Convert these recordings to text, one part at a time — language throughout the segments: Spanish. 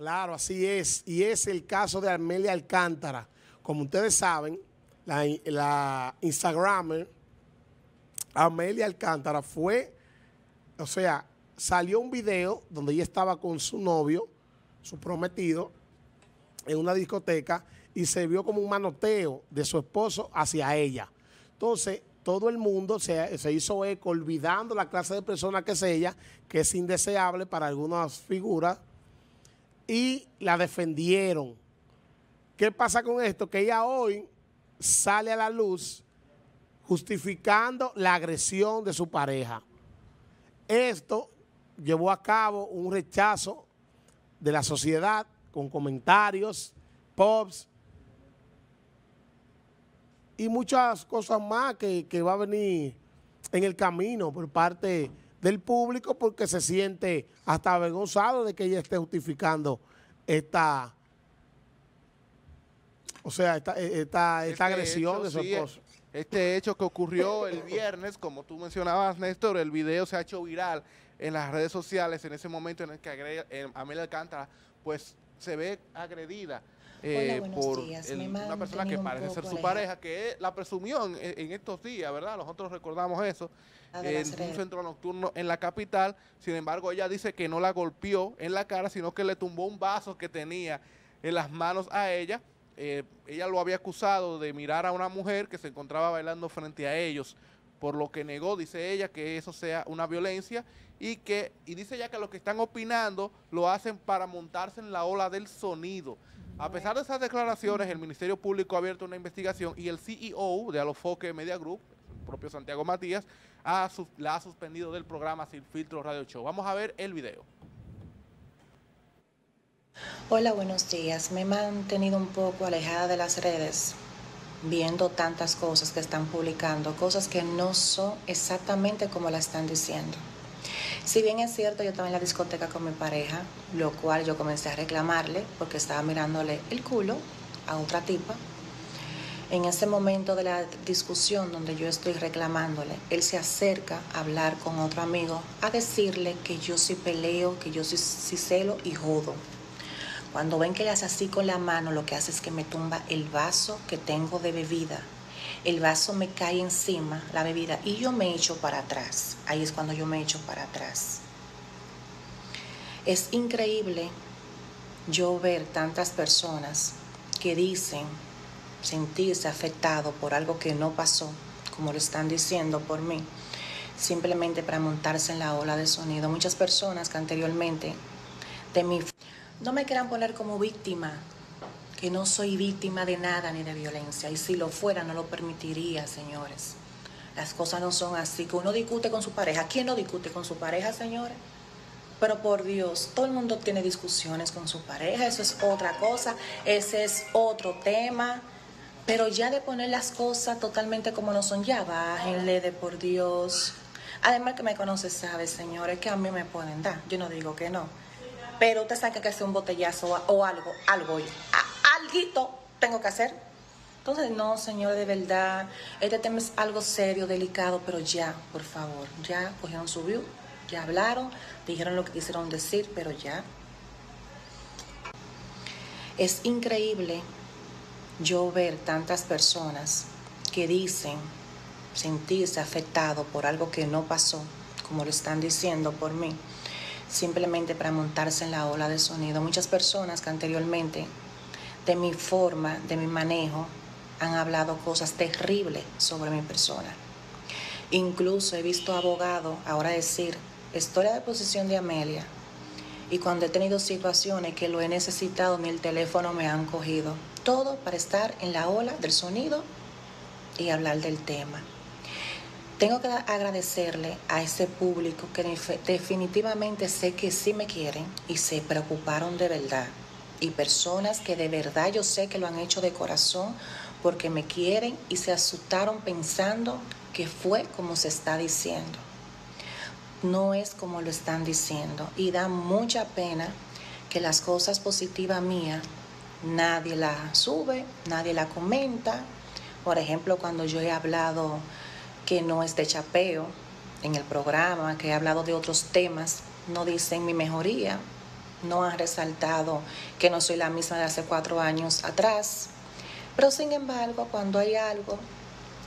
Claro, así es. Y es el caso de Amelia Alcántara. Como ustedes saben, la, la Instagramer Amelia Alcántara fue, o sea, salió un video donde ella estaba con su novio, su prometido, en una discoteca y se vio como un manoteo de su esposo hacia ella. Entonces, todo el mundo se, hizo eco, olvidando la clase de persona que es ella, que es indeseable para algunas figuras y la defendieron. ¿Qué pasa con esto? Que ella hoy sale a la luz justificando la agresión de su pareja. Esto llevó a cabo un rechazo de la sociedad con comentarios, pops y muchas cosas más que, que va a venir en el camino por parte del público porque se siente hasta avergonzado de que ella esté justificando esta, o sea, esta, e, esta, este agresión de su Este hecho que ocurrió el viernes, como tú mencionabas, Néstor, el video se ha hecho viral en las redes sociales en ese momento en el que Amelia Alcántara pues se ve agredida eh, por una persona que parece ser su pareja, que la presumió en, estos días, ¿verdad? Nosotros recordamos eso, eh, en un centro nocturno en la capital. Sin embargo, ella dice que no la golpeó en la cara, sino que le tumbó un vaso que tenía en las manos a ella. Eh, ella lo había acusado de mirar a una mujer que se encontraba bailando frente a ellos, por lo que negó, dice ella, que eso sea una violencia y que y dice ya que los que están opinando lo hacen para montarse en la ola del sonido. A pesar de esas declaraciones, el Ministerio Público ha abierto una investigación y el CEO de Alofoque Media Group, el propio Santiago Matías, la ha suspendido del programa Sin Filtro Radio Show. Vamos a ver el video. Hola, buenos días. Me he mantenido un poco alejada de las redes, viendo tantas cosas que están publicando, cosas que no son exactamente como la están diciendo. Si bien es cierto, yo estaba en la discoteca con mi pareja, lo cual yo comencé a reclamarle porque estaba mirándole el culo a otra tipa. En ese momento de la discusión donde yo estoy reclamándole, él se acerca a hablar con otro amigo a decirle que yo sí peleo, que yo sí, celo y jodo. Cuando ven que le hace así con la mano, lo que hace es que me tumba el vaso que tengo de bebida el vaso me cae encima, la bebida, y yo me echo para atrás. Ahí es cuando yo me echo para atrás. Es increíble yo ver tantas personas que dicen sentirse afectado por algo que no pasó, como lo están diciendo por mí, simplemente para montarse en la ola de sonido. Muchas personas que anteriormente de mi no me quieran poner como víctima que no soy víctima de nada ni de violencia. Y si lo fuera, no lo permitiría, señores. Las cosas no son así, que uno discute con su pareja. ¿Quién no discute con su pareja, señores? Pero por Dios, todo el mundo tiene discusiones con su pareja, eso es otra cosa, ese es otro tema. Pero ya de poner las cosas totalmente como no son, ya bájenle de por Dios. Además que me conoces, ¿sabes, señores, que a mí me pueden dar. Yo no digo que no. Pero usted sabe que hace un botellazo o algo, algo, ah, alguito tengo que hacer. Entonces, no, señor, de verdad, este tema es algo serio, delicado, pero ya, por favor, ya cogieron su view, ya hablaron, dijeron lo que quisieron decir, pero ya. Es increíble yo ver tantas personas que dicen sentirse afectado por algo que no pasó, como lo están diciendo por mí, simplemente para montarse en la ola de sonido. Muchas personas que anteriormente de mi forma, de mi manejo, han hablado cosas terribles sobre mi persona. Incluso he visto abogados ahora decir, historia de posición de Amelia, y cuando he tenido situaciones que lo he necesitado ni el teléfono me han cogido. Todo para estar en la ola del sonido y hablar del tema. Tengo que agradecerle a ese público que definitivamente sé que sí me quieren y se preocuparon de verdad y personas que de verdad yo sé que lo han hecho de corazón porque me quieren y se asustaron pensando que fue como se está diciendo. No es como lo están diciendo y da mucha pena que las cosas positivas mías nadie las sube, nadie las comenta. Por ejemplo, cuando yo he hablado que no es de chapeo en el programa, que he hablado de otros temas, no dicen mi mejoría, no ha resaltado que no soy la misma de hace cuatro años atrás. Pero sin embargo, cuando hay algo,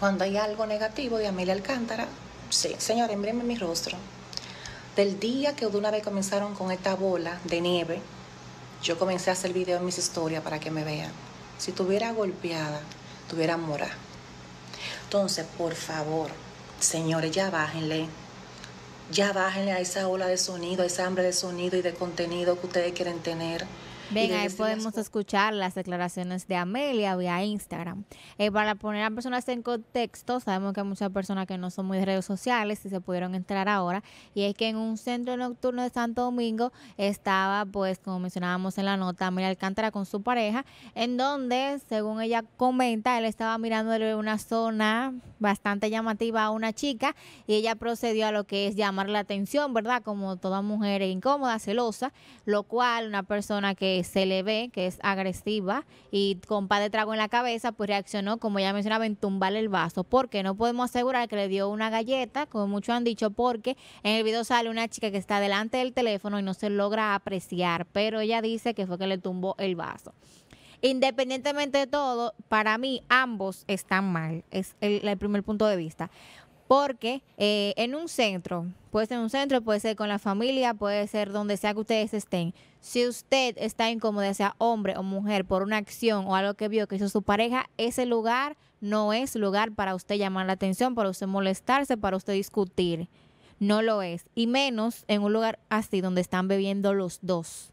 cuando hay algo negativo de Amelia Alcántara, sí, señores, mírenme mi rostro. Del día que de una vez comenzaron con esta bola de nieve, yo comencé a hacer video en mis historias para que me vean. Si tuviera golpeada, tuviera morada. Entonces, por favor, señores, ya bájenle ya bájenle a esa ola de sonido, a esa hambre de sonido y de contenido que ustedes quieren tener. Venga, ahí este podemos escuchar las declaraciones de Amelia vía Instagram. Eh, para poner a personas en contexto, sabemos que hay muchas personas que no son muy de redes sociales y se pudieron entrar ahora. Y es que en un centro nocturno de Santo Domingo estaba, pues, como mencionábamos en la nota, Amelia Alcántara con su pareja, en donde, según ella comenta, él estaba mirándole una zona bastante llamativa a una chica y ella procedió a lo que es llamar la atención, ¿verdad? Como toda mujer incómoda, celosa, lo cual una persona que se le ve que es agresiva y con par de trago en la cabeza, pues reaccionó, como ya mencionaba, en tumbarle el vaso, porque no podemos asegurar que le dio una galleta, como muchos han dicho, porque en el video sale una chica que está delante del teléfono y no se logra apreciar, pero ella dice que fue que le tumbó el vaso. Independientemente de todo, para mí ambos están mal, es el primer punto de vista porque eh, en un centro, puede ser en un centro, puede ser con la familia, puede ser donde sea que ustedes estén. Si usted está incómoda, sea hombre o mujer, por una acción o algo que vio que hizo su pareja, ese lugar no es lugar para usted llamar la atención, para usted molestarse, para usted discutir. No lo es. Y menos en un lugar así donde están bebiendo los dos.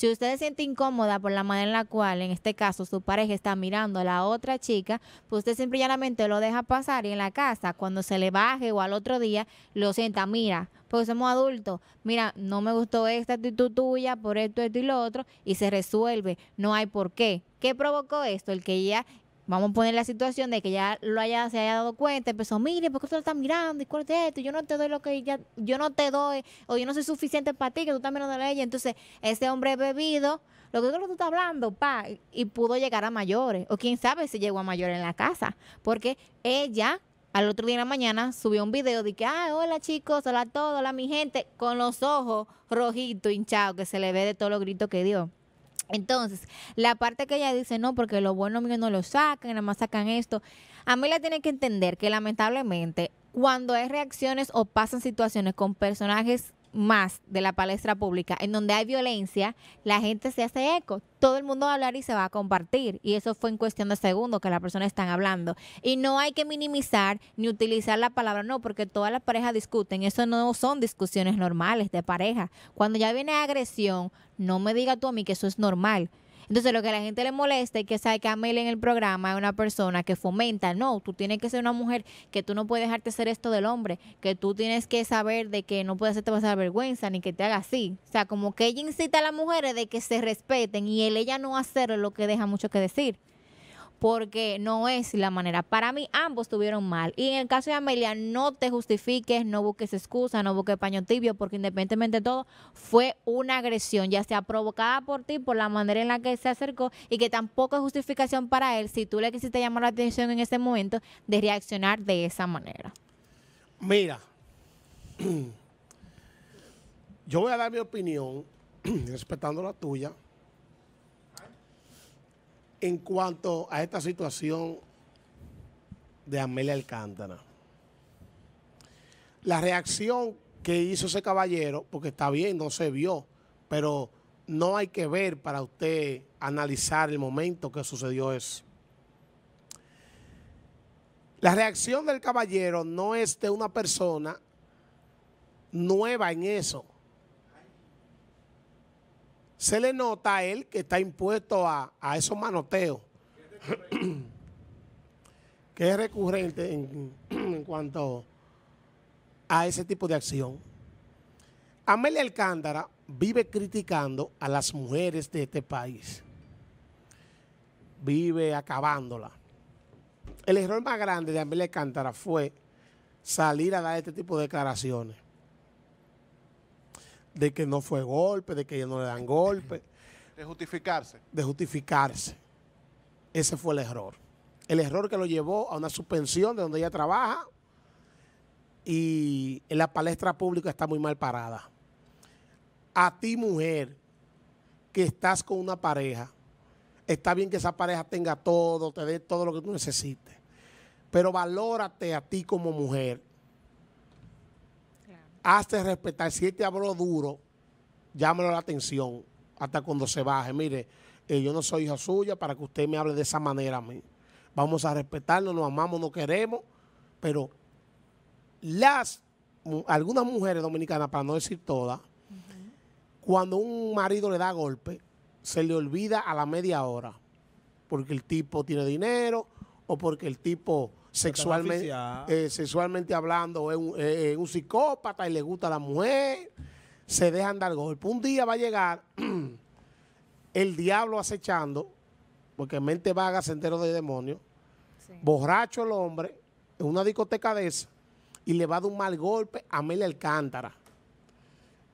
Si usted se siente incómoda por la manera en la cual, en este caso, su pareja está mirando a la otra chica, pues usted simple lo deja pasar y en la casa, cuando se le baje o al otro día, lo sienta, mira, pues somos adultos, mira, no me gustó esta actitud tuya por esto, esto y lo otro, y se resuelve, no hay por qué. ¿Qué provocó esto? El que ella vamos a poner la situación de que ya lo haya, se haya dado cuenta, empezó, mire, ¿por qué tú lo estás mirando? ¿Y cuál es esto? Yo no te doy lo que ya, yo no te doy, o yo no soy suficiente para ti, que tú también a ella. Entonces, ese hombre bebido, lo que tú estás hablando, pa, y pudo llegar a mayores, o quién sabe si llegó a mayores en la casa, porque ella al otro día en la mañana subió un video de que, ah, hola chicos, hola a todos, hola mi gente, con los ojos rojitos, hinchados, que se le ve de todos los gritos que dio. Entonces, la parte que ella dice, no, porque los buenos míos no lo sacan, nada más sacan esto. A mí la tiene que entender que lamentablemente cuando hay reacciones o pasan situaciones con personajes más de la palestra pública, en donde hay violencia, la gente se hace eco, todo el mundo va a hablar y se va a compartir. Y eso fue en cuestión de segundos que las personas están hablando. Y no hay que minimizar ni utilizar la palabra no, porque todas las parejas discuten. Eso no son discusiones normales de pareja. Cuando ya viene agresión, no me diga tú a mí que eso es normal. Entonces, lo que a la gente le molesta y que sabe que Amelia en el programa es una persona que fomenta, no, tú tienes que ser una mujer, que tú no puedes dejarte ser esto del hombre, que tú tienes que saber de que no puedes hacerte pasar vergüenza ni que te haga así. O sea, como que ella incita a las mujeres de que se respeten y él ella no hacer lo que deja mucho que decir porque no es la manera. Para mí ambos tuvieron mal. Y en el caso de Amelia, no te justifiques, no busques excusa, no busques paño tibio, porque independientemente de todo, fue una agresión, ya sea provocada por ti, por la manera en la que se acercó, y que tampoco es justificación para él, si tú le quisiste llamar la atención en ese momento, de reaccionar de esa manera. Mira, yo voy a dar mi opinión, respetando la tuya, en cuanto a esta situación de Amelia Alcántara, la reacción que hizo ese caballero, porque está bien, no se vio, pero no hay que ver para usted analizar el momento que sucedió eso. La reacción del caballero no es de una persona nueva en eso se le nota a él que está impuesto a, esos manoteos, que es recurrente en, en cuanto a ese tipo de acción. Amelia Alcántara vive criticando a las mujeres de este país, vive acabándola. El error más grande de Amelia Alcántara fue salir a dar este tipo de declaraciones de que no fue golpe, de que ellos no le dan golpe. De justificarse. De justificarse. Ese fue el error. El error que lo llevó a una suspensión de donde ella trabaja y en la palestra pública está muy mal parada. A ti, mujer, que estás con una pareja, está bien que esa pareja tenga todo, te dé todo lo que tú necesites, pero valórate a ti como mujer Hazte respetar. Si él te este habló duro, llámelo la atención hasta cuando se baje. Mire, eh, yo no soy hija suya para que usted me hable de esa manera a mí. Vamos a respetarlo, nos amamos, nos queremos, pero las algunas mujeres dominicanas, para no decir todas, cuando un marido le da golpe, se le olvida a la media hora, porque el tipo tiene dinero o porque el tipo eh, sexualmente, hablando, es un, psicópata y le gusta la mujer, se dejan dar golpe. Un día va a llegar el diablo acechando, porque mente vaga, sendero de demonio, borracho el hombre, en una discoteca de esa, y le va a dar un mal golpe a Mel Alcántara.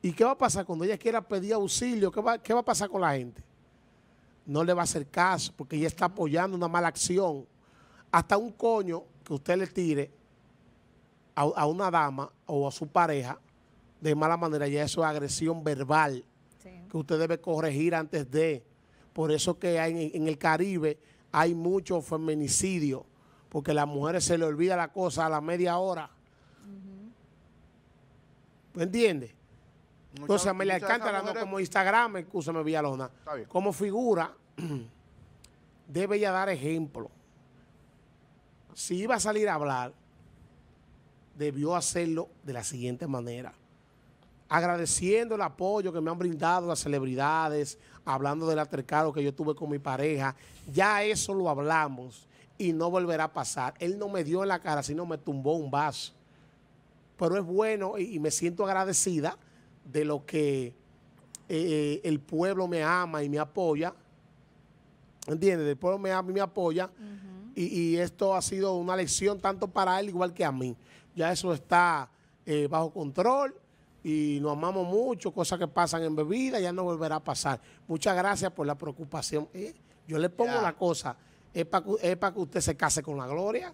¿Y qué va a pasar cuando ella quiera pedir auxilio? ¿Qué va, qué va a pasar con la gente? No le va a hacer caso porque ella está apoyando una mala acción hasta un coño que usted le tire a, una dama o a su pareja de mala manera, ya eso es agresión verbal que usted debe corregir antes de. Por eso que hay, en el Caribe hay mucho feminicidio, porque a las mujeres se le olvida la cosa a la media hora. ¿Me entiendes? Entonces, le encanta, no como Instagram, escúchame Villalona, como figura, debe ya dar ejemplo si iba a salir a hablar, debió hacerlo de la siguiente manera. Agradeciendo el apoyo que me han brindado las celebridades, hablando del altercado que yo tuve con mi pareja, ya eso lo hablamos y no volverá a pasar. Él no me dio en la cara, sino me tumbó un vaso. Pero es bueno y, me siento agradecida de lo que eh, el pueblo me ama y me apoya. ¿Entiendes? El pueblo me ama y me apoya. Y, esto ha sido una lección tanto para él igual que a mí. Ya eso está eh, bajo control y nos amamos mucho, cosas que pasan en bebida, ya no volverá a pasar. Muchas gracias por la preocupación. Eh, yo le pongo la cosa, es para que usted se case con la gloria,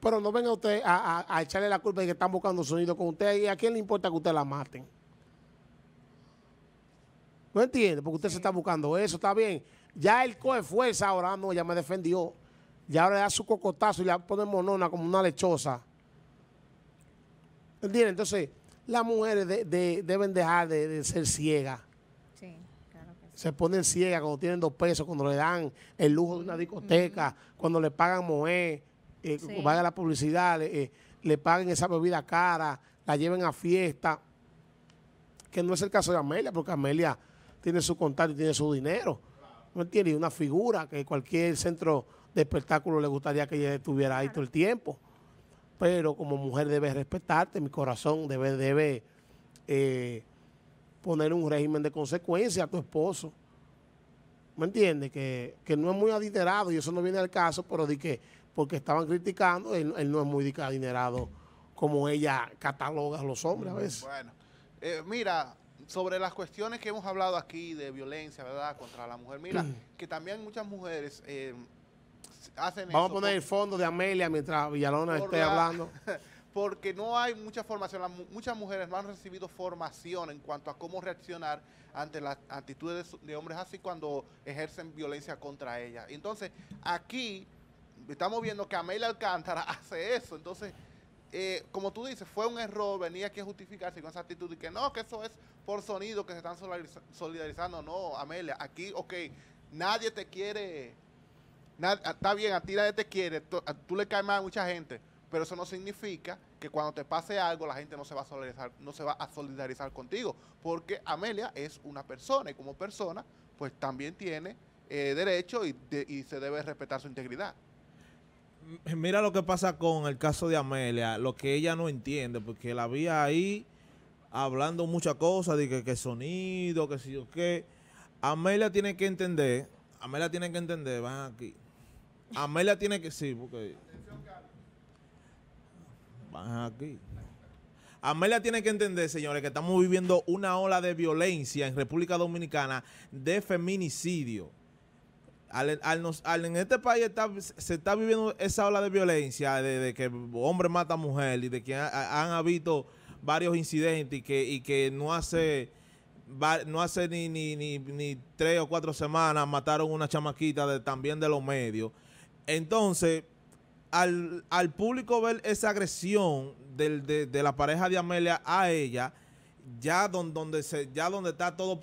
pero no venga usted a, echarle la culpa de que están buscando sonido con usted y a quién le importa que usted la maten. ¿No entiende? Porque usted se está buscando eso, está bien. Ya el coge fuerza, ahora no, ya me defendió y ahora le da su cocotazo y la pone monona como una lechosa. ¿Entiendes? Entonces, las mujeres deben dejar de, ser ciegas. Sí, claro que sí. Se ponen ciegas cuando tienen dos pesos, cuando le dan el lujo de una discoteca, cuando le pagan Moé, eh, vaya la publicidad, eh, le paguen esa bebida cara, la lleven a fiesta. Que no es el caso de Amelia, porque Amelia tiene su contacto y tiene su dinero. ¿No tiene una figura que cualquier centro de espectáculo le gustaría que ella estuviera ahí todo el tiempo. Pero como mujer debe respetarte, mi corazón debe, debe eh, poner un régimen de consecuencia a tu esposo. ¿Me entiendes? Que, no es muy adinerado, y eso no viene al caso, pero di que porque estaban criticando, él, no es muy adinerado como ella cataloga a los hombres a veces. Bueno, eh, mira, sobre las cuestiones que hemos hablado aquí de violencia, ¿verdad?, contra la mujer. Mira, mm. que también muchas mujeres eh, Vamos a poner el fondo de Amelia mientras Villalona esté hablando. Porque no hay mucha formación. muchas mujeres no han recibido formación en cuanto a cómo reaccionar ante las actitudes de, hombres así cuando ejercen violencia contra ellas. Entonces, aquí estamos viendo que Amelia Alcántara hace eso. Entonces, eh, como tú dices, fue un error, venía aquí a justificarse con esa actitud y que no, que eso es por sonido que se están solidarizando. No, Amelia, aquí, ok, nadie te quiere Ah, está bien, a ti nadie te quiere, tú, le caes mal a mucha gente, pero eso no significa que cuando te pase algo la gente no se va a solidarizar, no se va a solidarizar contigo, porque Amelia es una persona y como persona, pues también tiene eh, derecho y, se debe respetar su integridad mira lo que pasa con el caso de Amelia, lo que ella no entiende, porque la vi ahí hablando muchas cosas, de que, sonido, que si yo qué. Amelia tiene que entender, Amelia tiene que entender, van aquí, Amelia tiene que. Sí, porque. Amelia tiene que entender, señores, que estamos viviendo una ola de violencia en República Dominicana de feminicidio. en este país se está viviendo esa ola de violencia de, que hombre mata mujer y de que han habido varios incidentes y que, y que no hace no hace ni, ni, tres o cuatro semanas mataron una chamaquita de, también de los medios entonces, al, al público ver esa agresión de, la pareja de Amelia a ella, ya donde, se, ya donde está todo,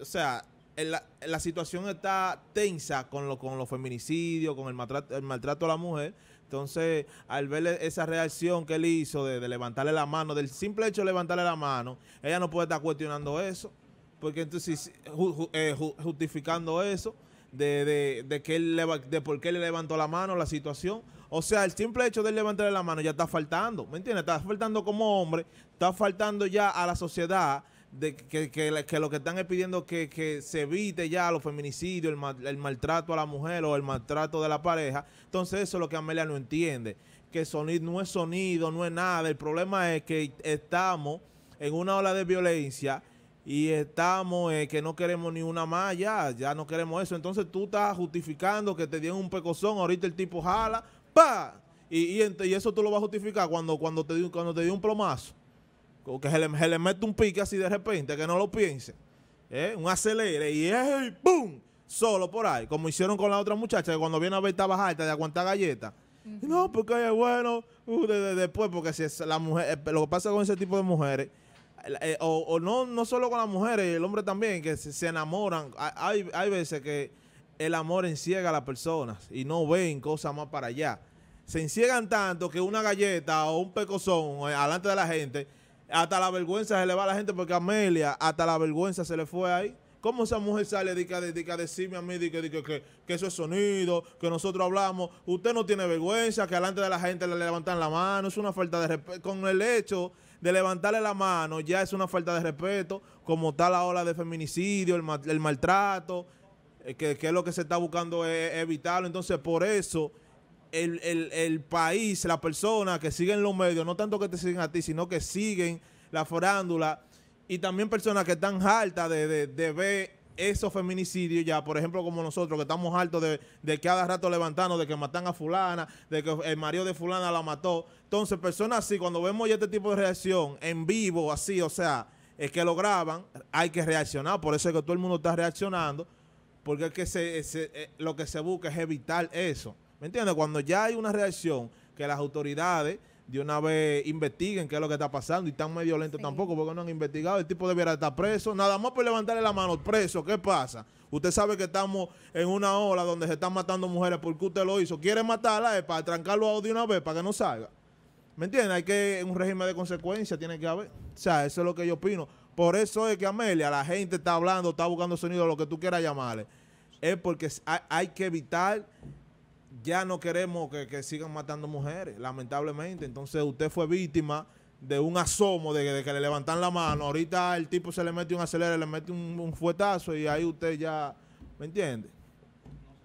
o sea, la, situación está tensa con, lo, con los feminicidios, con el maltrato, a la mujer. Entonces, al ver esa reacción que él hizo de, levantarle la mano, del simple hecho de levantarle la mano, ella no puede estar cuestionando eso, porque entonces eh, justificando eso de, de, de, que de por qué le levantó la mano, la situación. O sea, el simple hecho de levantar levantarle la mano ya está faltando, ¿me entiendes? Está faltando como hombre, está faltando ya a la sociedad de que, lo que están pidiendo que, que, se evite ya los feminicidios, el, el maltrato a la mujer o el maltrato de la pareja. Entonces eso es lo que Amelia no entiende, que sonido no es sonido, no es nada. El problema es que estamos en una ola de violencia y estamos eh, que no queremos ni una más ya, ya no queremos eso. Entonces tú estás justificando que te dieron un pecozón, ahorita el tipo jala, pa y, y, eso tú lo vas a justificar cuando, cuando te dio cuando te dio un plomazo. Que se le, mete un pique así de repente, que no lo piense. ¿eh? Un acelere y es el ¡pum! Solo por ahí, como hicieron con la otra muchacha que cuando viene a ver estaba alta de aguantar galletas. No, porque es eh, bueno, uh, después, porque si la mujer, lo que pasa con ese tipo de mujeres eh, o, no, no solo con las mujeres, el hombre también, que se, enamoran. Hay, veces que el amor enciega a las personas y no ven cosas más para allá. Se enciegan tanto que una galleta o un pecozón eh, alante de la gente, hasta la vergüenza se le va a la gente porque Amelia, hasta la vergüenza se le fue ahí. ¿Cómo esa mujer sale de, de, de, decirme a mí que, eso es sonido, que nosotros hablamos? Usted no tiene vergüenza, que delante de la gente le levantan la mano, es una falta de respeto. Con el hecho de levantarle la mano ya es una falta de respeto, como está la ola de feminicidio, el, maltrato, eh, que, es lo que se está buscando evitarlo. Entonces, por eso, el, país, las personas que siguen los medios, no tanto que te siguen a ti, sino que siguen la forándula y también personas que están hartas de, de ver esos feminicidios ya, por ejemplo, como nosotros, que estamos hartos de, que cada rato levantarnos, de que matan a fulana, de que el marido de fulana la mató. Entonces, personas así, cuando vemos este tipo de reacción en vivo, así, o sea, es que lo graban, hay que reaccionar. Por eso es que todo el mundo está reaccionando, porque es que eh, eh, lo que se busca es evitar eso. ¿Me entiendes? Cuando ya hay una reacción que las autoridades de una vez investiguen qué es lo que está pasando y están medio lento tampoco porque no han investigado. El tipo debiera estar preso, nada más por levantarle la mano, preso, ¿qué pasa? Usted sabe que estamos en una ola donde se están matando mujeres porque usted lo hizo. Quiere matarla Es eh, para trancarlo de una vez para que no salga. ¿Me entiendes? Hay que un régimen de consecuencia tiene que haber. O sea, eso es lo que yo opino. Por eso es que Amelia, la gente está hablando, está buscando sonido, lo que tú quieras llamarle. Es porque hay que evitar ya no queremos que, sigan matando mujeres, lamentablemente. Entonces usted fue víctima de un asomo de, que le levantan la mano. Ahorita el tipo se le mete un acelero, le mete un, fuetazo y ahí usted ya, ¿me entiende?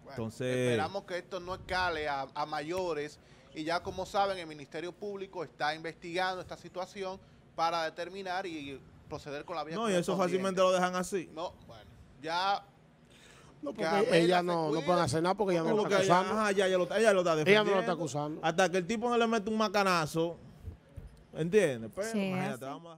Entonces, esperamos que esto no escale a, a mayores y ya como saben el Ministerio Público está investigando esta situación para determinar y proceder con la vía. No, y eso fácilmente lo dejan así. No, bueno, ya no, porque ella, no, puede hacer nada porque ella no lo está acusando. Ella, ella, lo, está defendiendo. Ella no lo está acusando. Hasta que el tipo no le mete un macanazo. ¿Entiendes? Pero, sí, imagínate, vamos